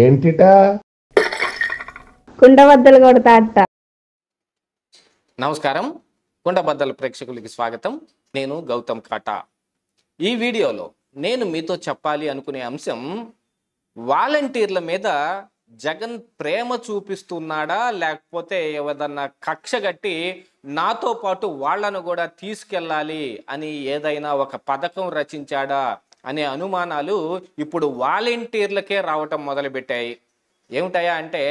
ఏంటిటా కుండబద్దలు కొడతా అట్ట నమస్కారం కుండబద్దల ప్రేక్షకులకి స్వాగతం నేను గౌతమ్ కాటా ఈ వీడియోలో నేను మీతో చెప్పాలి అనుకునే అంశం వాలంటీర్ల మీద జగన్ ప్రేమ చూపిస్తున్నాడా లేకపోతే ఏదన్నా కక్ష కట్టి నాతో పాటు వాళ్లను కూడా తీసుకెళ్ళాలి అని ఏదైనా ఒక పథకం రచించాడా అనే అనుమానాలు ఇప్పుడు వాలంటీర్లకే రావటం మొదలుపెట్టాయి ఏమిటయా అంటే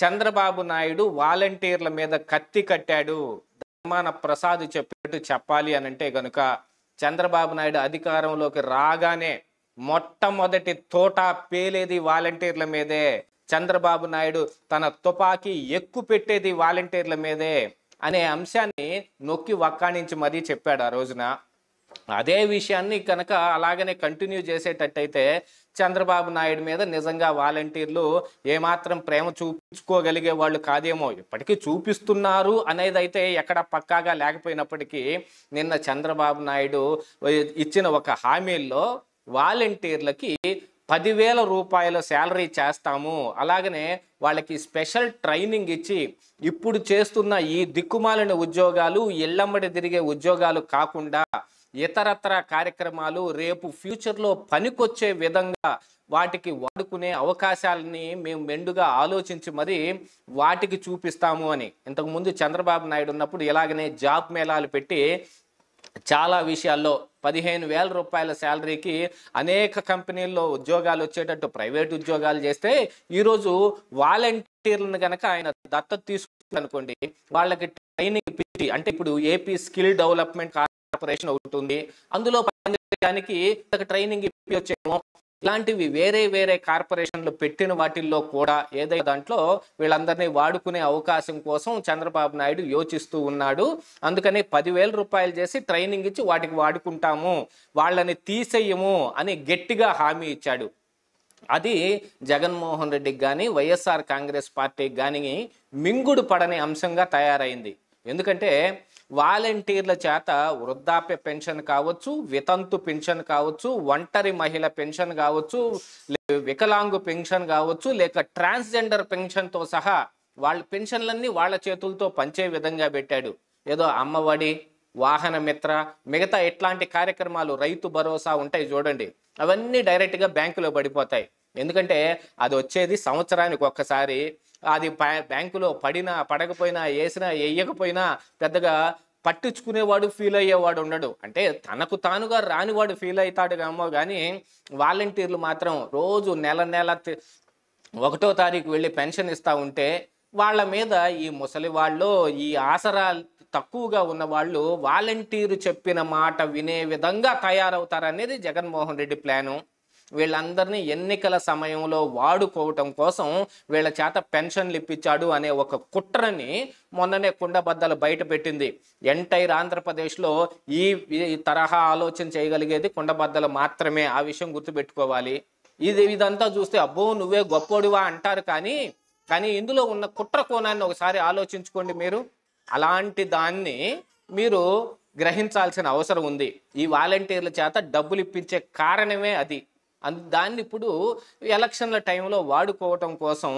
చంద్రబాబు నాయుడు వాలంటీర్ల మీద కత్తి కట్టాడు ధర్మాన ప్రసాద్ చెప్పినట్టు చెప్పాలి అని అంటే కనుక చంద్రబాబు నాయుడు అధికారంలోకి రాగానే మొట్టమొదటి తోట పేలేది వాలంటీర్ల మీదే చంద్రబాబు నాయుడు తన తుపాకీ ఎక్కు పెట్టేది వాలంటీర్ల మీదే అనే అంశాన్ని నొక్కి వక్కాణించి మరీ చెప్పాడు ఆ రోజున అదే విషయాన్ని కనుక అలాగనే కంటిన్యూ చేసేటట్టయితే చంద్రబాబు నాయుడు మీద నిజంగా వాలంటీర్లు ఏమాత్రం ప్రేమ చూపించుకోగలిగే వాళ్ళు కాదేమో ఇప్పటికీ చూపిస్తున్నారు అనేది అయితే ఎక్కడ పక్కాగా లేకపోయినప్పటికీ నిన్న చంద్రబాబు నాయుడు ఇచ్చిన ఒక హామీల్లో వాలంటీర్లకి పదివేల రూపాయల శాలరీ చేస్తాము అలాగనే వాళ్ళకి స్పెషల్ ట్రైనింగ్ ఇచ్చి ఇప్పుడు చేస్తున్న ఈ దిక్కుమాలిన ఉద్యోగాలు ఇళ్ళమ్మడి తిరిగే ఉద్యోగాలు కాకుండా ఇతరత్ర కార్యక్రమాలు రేపు ఫ్యూచర్లో పనికొచ్చే విధంగా వాటికి వాడుకునే అవకాశాలని మేము మెండుగా ఆలోచించి మరి వాటికి చూపిస్తాము అని ఇంతకుముందు చంద్రబాబు నాయుడు ఉన్నప్పుడు ఇలాగనే జాబ్ మేళాలు పెట్టి చాలా విషయాల్లో పదిహేను వేల రూపాయల శాలరీకి అనేక కంపెనీల్లో ఉద్యోగాలు వచ్చేటట్టు ప్రైవేట్ ఉద్యోగాలు చేస్తే ఈరోజు వాలంటీర్లను కనుక ఆయన దత్తత అనుకోండి వాళ్ళకి ట్రైనింగ్ ఇప్పించి అంటే ఇప్పుడు ఏపీ స్కిల్ డెవలప్మెంట్ ప్రిపరేషన్ అవుతుంది అందులో పనిచేయడానికి ట్రైనింగ్ ఇప్పించేమో ఇలాంటివి వేరే వేరే కార్పొరేషన్లు పెట్టిన వాటిల్లో కూడా ఏదైనా దాంట్లో వీళ్ళందరినీ వాడుకునే అవకాశం కోసం చంద్రబాబు నాయుడు యోచిస్తూ ఉన్నాడు అందుకని పదివేల రూపాయలు చేసి ట్రైనింగ్ ఇచ్చి వాటికి వాడుకుంటాము వాళ్ళని తీసేయము అని గట్టిగా హామీ ఇచ్చాడు అది జగన్మోహన్ రెడ్డికి కానీ వైఎస్ఆర్ కాంగ్రెస్ పార్టీకి కానీ మింగుడు పడని అంశంగా తయారైంది ఎందుకంటే వాలంటీర్ల చేత వృద్ధాప్య పెన్షన్ కావచ్చు వితంతు పెన్షన్ కావచ్చు ఒంటరి మహిళ పెన్షన్ కావచ్చు వికలాంగు పెన్షన్ కావచ్చు లేక ట్రాన్స్జెండర్ పెన్షన్తో సహా వాళ్ళ పెన్షన్లన్నీ వాళ్ళ చేతులతో పంచే విధంగా పెట్టాడు ఏదో అమ్మఒడి వాహన మిత్ర మిగతా ఎట్లాంటి కార్యక్రమాలు రైతు భరోసా ఉంటాయి చూడండి అవన్నీ డైరెక్ట్గా బ్యాంకులో పడిపోతాయి ఎందుకంటే అది వచ్చేది సంవత్సరానికి ఒక్కసారి అది బ్యాంకులో పడినా పడకపోయినా వేసినా వేయకపోయినా పెద్దగా పట్టించుకునేవాడు ఫీల్ అయ్యేవాడు ఉండడు అంటే తనకు తానుగా రానివాడు ఫీల్ అవుతాడు కామో కానీ వాలంటీర్లు మాత్రం రోజు నెల నెల ఒకటో తారీఖు వెళ్ళి పెన్షన్ ఇస్తూ ఉంటే వాళ్ళ మీద ఈ ముసలి వాళ్ళు ఈ ఆసరా తక్కువగా ఉన్న వాళ్ళు వాలంటీరు చెప్పిన మాట వినే విధంగా తయారవుతారనేది జగన్మోహన్ రెడ్డి ప్లాను వీళ్ళందరినీ ఎన్నికల సమయంలో వాడుకోవటం కోసం వీళ్ళ చేత పెన్షన్లు ఇప్పించాడు అనే ఒక కుట్రని మొన్ననే కుండబద్దలు బయట పెట్టింది ఎంటైర్ ఆంధ్రప్రదేశ్లో ఈ తరహా ఆలోచన చేయగలిగేది కుండబద్దలు మాత్రమే ఆ విషయం గుర్తుపెట్టుకోవాలి ఇది ఇదంతా చూస్తే అబ్బో నువ్వే గొప్పోడివా అంటారు కానీ కానీ ఇందులో ఉన్న కుట్ర కోణాన్ని ఒకసారి ఆలోచించుకోండి మీరు అలాంటి దాన్ని మీరు గ్రహించాల్సిన అవసరం ఉంది ఈ వాలంటీర్ల చేత డబ్బులు ఇప్పించే కారణమే అది అందు దాన్ని ఇప్పుడు ఎలక్షన్ల టైంలో వాడుకోవటం కోసం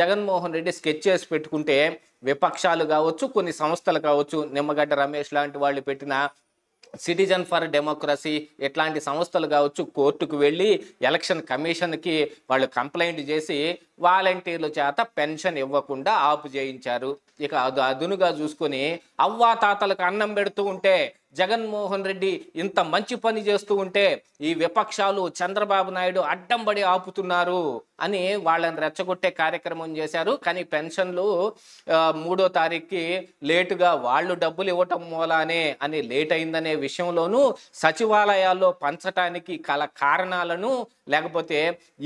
జగన్మోహన్ రెడ్డి స్కెచ్ చేసి పెట్టుకుంటే విపక్షాలు కావచ్చు కొన్ని సంస్థలు కావచ్చు నిమ్మగడ్డ రమేష్ లాంటి వాళ్ళు పెట్టిన సిటిజన్ ఫర్ డెమోక్రసీ ఇట్లాంటి సంస్థలు కావచ్చు కోర్టుకు వెళ్ళి ఎలక్షన్ కమిషన్కి వాళ్ళు కంప్లైంట్ చేసి వాలంటీర్ల చేత పెన్షన్ ఇవ్వకుండా ఆపు చేయించారు ఇక అదునుగా చూసుకొని అవ్వాతాతలకు అన్నం పెడుతూ ఉంటే జగన్మోహన్ రెడ్డి ఇంత మంచి పని చేస్తూ ఉంటే ఈ విపక్షాలు చంద్రబాబు నాయుడు అడ్డంబడి ఆపుతున్నారు అని వాళ్ళని రెచ్చగొట్టే కార్యక్రమం చేశారు కానీ పెన్షన్లు మూడో తారీఖుకి లేటుగా వాళ్ళు డబ్బులు ఇవ్వటం మూలానే అని లేట్ అయిందనే విషయంలోనూ సచివాలయాల్లో పంచటానికి కల కారణాలను లేకపోతే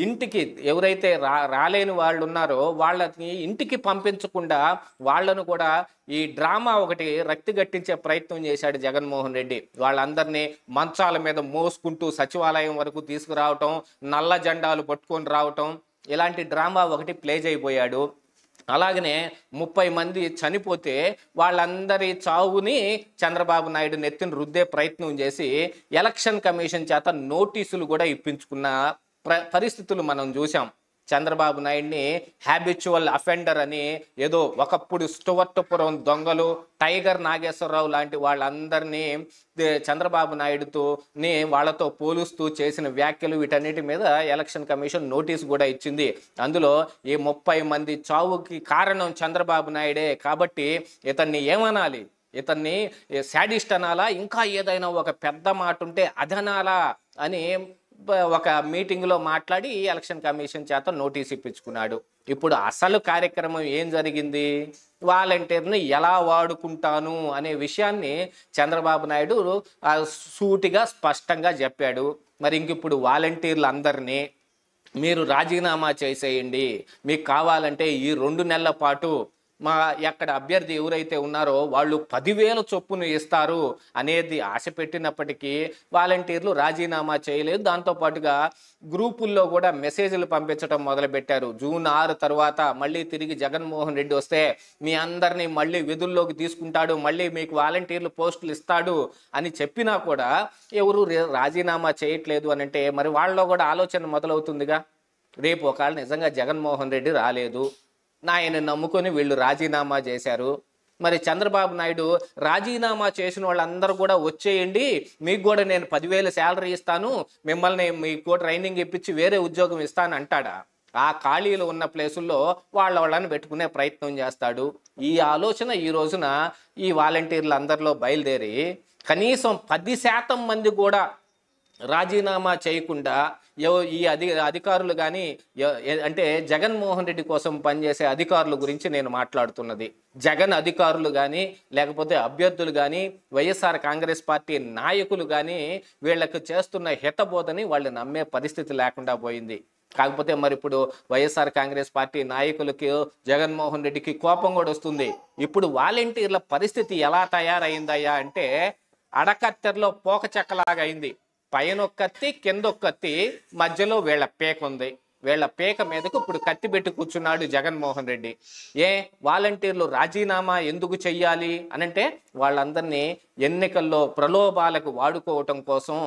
ఇంటికి ఎవరైతే రా రాలేని వాళ్ళు ఉన్నారో వాళ్ళని ఇంటికి పంపించకుండా వాళ్ళను కూడా ఈ డ్రామా ఒకటి రక్తి గట్టించే ప్రయత్నం చేశాడు జగన్మోహన్ రెడ్డి వాళ్ళందరినీ మంచాల మీద మోసుకుంటూ సచివాలయం వరకు తీసుకురావటం నల్ల జెండాలు పట్టుకొని రావటం ఇలాంటి డ్రామా ఒకటి ప్లే అయిపోయాడు అలాగనే ముప్పై మంది చనిపోతే వాళ్ళందరి చావుని చంద్రబాబు నాయుడు నెత్తిని రుద్దే ప్రయత్నం చేసి ఎలక్షన్ కమిషన్ చేత నోటీసులు కూడా ఇప్పించుకున్న పరిస్థితులు మనం చూసాం చంద్రబాబు నాయుడిని హ్యాబిచువల్ అఫెండర్ అని ఏదో ఒకప్పుడు స్టువర్టపురం దొంగలు టైగర్ నాగేశ్వరరావు లాంటి వాళ్ళందరినీ చంద్రబాబు నాయుడుతో వాళ్ళతో పోలుస్తూ చేసిన వ్యాఖ్యలు వీటన్నిటి మీద ఎలక్షన్ కమిషన్ నోటీస్ కూడా ఇచ్చింది అందులో ఈ ముప్పై మంది చావుకి కారణం చంద్రబాబు నాయుడే కాబట్టి ఇతన్ని ఏమనాలి ఇతన్ని శాడిస్ట్ అనాలా ఇంకా ఏదైనా ఒక పెద్ద మాట ఉంటే అదనాలా అని ఒక మీటింగ్లో మాట్లాడి ఎలక్షన్ కమిషన్ చేత నోటీస్ ఇప్పించుకున్నాడు ఇప్పుడు అసలు కార్యక్రమం ఏం జరిగింది వాలంటీర్ని ఎలా వాడుకుంటాను అనే విషయాన్ని చంద్రబాబు నాయుడు సూటిగా స్పష్టంగా చెప్పాడు మరి ఇంక ఇప్పుడు వాలంటీర్లు అందరినీ మీరు రాజీనామా చేసేయండి మీకు కావాలంటే ఈ రెండు నెలల పాటు మా ఎక్కడ అభ్యర్థి ఎవరైతే ఉన్నారో వాళ్ళు పదివేల చొప్పును ఇస్తారు అనేది ఆశ పెట్టినప్పటికీ వాలంటీర్లు రాజీనామా చేయలేదు దాంతోపాటుగా గ్రూపుల్లో కూడా మెసేజ్లు పంపించడం మొదలుపెట్టారు జూన్ ఆరు తర్వాత మళ్ళీ తిరిగి జగన్మోహన్ రెడ్డి వస్తే మీ అందరినీ మళ్ళీ విధుల్లోకి తీసుకుంటాడు మళ్ళీ మీకు వాలంటీర్లు పోస్టులు ఇస్తాడు అని చెప్పినా కూడా ఎవరు రాజీనామా చేయట్లేదు అని అంటే మరి వాళ్ళలో కూడా ఆలోచన మొదలవుతుందిగా రేపు ఒకవేళ నిజంగా జగన్మోహన్ రెడ్డి రాలేదు ఆయన నమ్ముకొని వీళ్ళు రాజీనామా చేశారు మరి చంద్రబాబు నాయుడు రాజీనామా చేసిన వాళ్ళందరూ కూడా వచ్చేయండి మీకు కూడా నేను పదివేల శాలరీ ఇస్తాను మిమ్మల్ని మీకు ట్రైనింగ్ ఇప్పించి వేరే ఉద్యోగం ఇస్తాను అంటాడా ఆ ఖాళీలు ఉన్న ప్లేసుల్లో వాళ్ళ వాళ్ళని పెట్టుకునే ప్రయత్నం చేస్తాడు ఈ ఆలోచన ఈ రోజున ఈ వాలంటీర్లు అందరిలో బయలుదేరి కనీసం పది శాతం మంది కూడా రాజీనామా చేయకుండా ఈ అధి అధికారులు కానీ అంటే జగన్మోహన్ రెడ్డి కోసం పనిచేసే అధికారుల గురించి నేను మాట్లాడుతున్నది జగన్ అధికారులు కానీ లేకపోతే అభ్యర్థులు కానీ వైఎస్ఆర్ కాంగ్రెస్ పార్టీ నాయకులు కానీ వీళ్ళకు చేస్తున్న హితబోధని వాళ్ళు నమ్మే పరిస్థితి లేకుండా పోయింది కాకపోతే మరి ఇప్పుడు వైఎస్ఆర్ కాంగ్రెస్ పార్టీ నాయకులకి జగన్మోహన్ రెడ్డికి కోపం కూడా వస్తుంది ఇప్పుడు వాలంటీర్ల పరిస్థితి ఎలా తయారైందయ్యా అంటే అడకత్తెరలో పోక చెక్కలాగా అయింది పైన ఒక కత్తి కింద ఒక కత్తి మధ్యలో వీళ్ళ పేక ఉంది వీళ్ళ పేక మీదకు ఇప్పుడు కత్తి పెట్టి కూర్చున్నాడు జగన్మోహన్ రెడ్డి ఏ వాలంటీర్లు రాజీనామా ఎందుకు చెయ్యాలి అనంటే వాళ్ళందరినీ ఎన్నికల్లో ప్రలోభాలకు వాడుకోవటం కోసం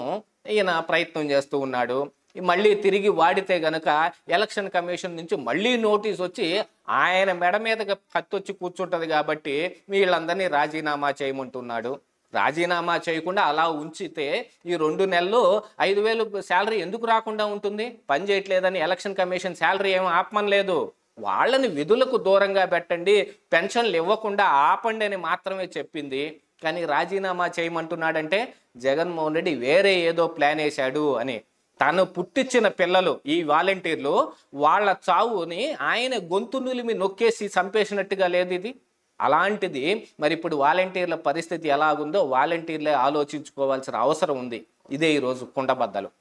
ఈయన ప్రయత్నం చేస్తూ ఉన్నాడు మళ్ళీ తిరిగి వాడితే గనక ఎలక్షన్ కమిషన్ నుంచి మళ్ళీ నోటీస్ వచ్చి ఆయన మెడ మీద కత్తి వచ్చి కూర్చుంటుంది కాబట్టి వీళ్ళందరినీ రాజీనామా చేయమంటున్నాడు రాజీనామా చేయకుండా అలా ఉంచితే ఈ రెండు నెలలు ఐదు వేలు శాలరీ ఎందుకు రాకుండా ఉంటుంది పని చేయట్లేదని ఎలక్షన్ కమిషన్ శాలరీ ఏమీ ఆపమని లేదు వాళ్ళని విధులకు దూరంగా పెట్టండి పెన్షన్లు ఇవ్వకుండా ఆపండి అని మాత్రమే చెప్పింది కానీ రాజీనామా చేయమంటున్నాడంటే జగన్మోహన్ రెడ్డి వేరే ఏదో ప్లాన్ వేశాడు అని తను పుట్టించిన పిల్లలు ఈ వాలంటీర్లు వాళ్ళ చావుని ఆయన గొంతు నులిమి నొక్కేసి చంపేసినట్టుగా లేదు ఇది అలాంటిది మరి ఇప్పుడు వాలంటీర్ల పరిస్థితి ఎలాగుందో వాలంటీర్లే ఆలోచించుకోవాల్సిన అవసరం ఉంది ఇదే ఈరోజు కుండబద్దలు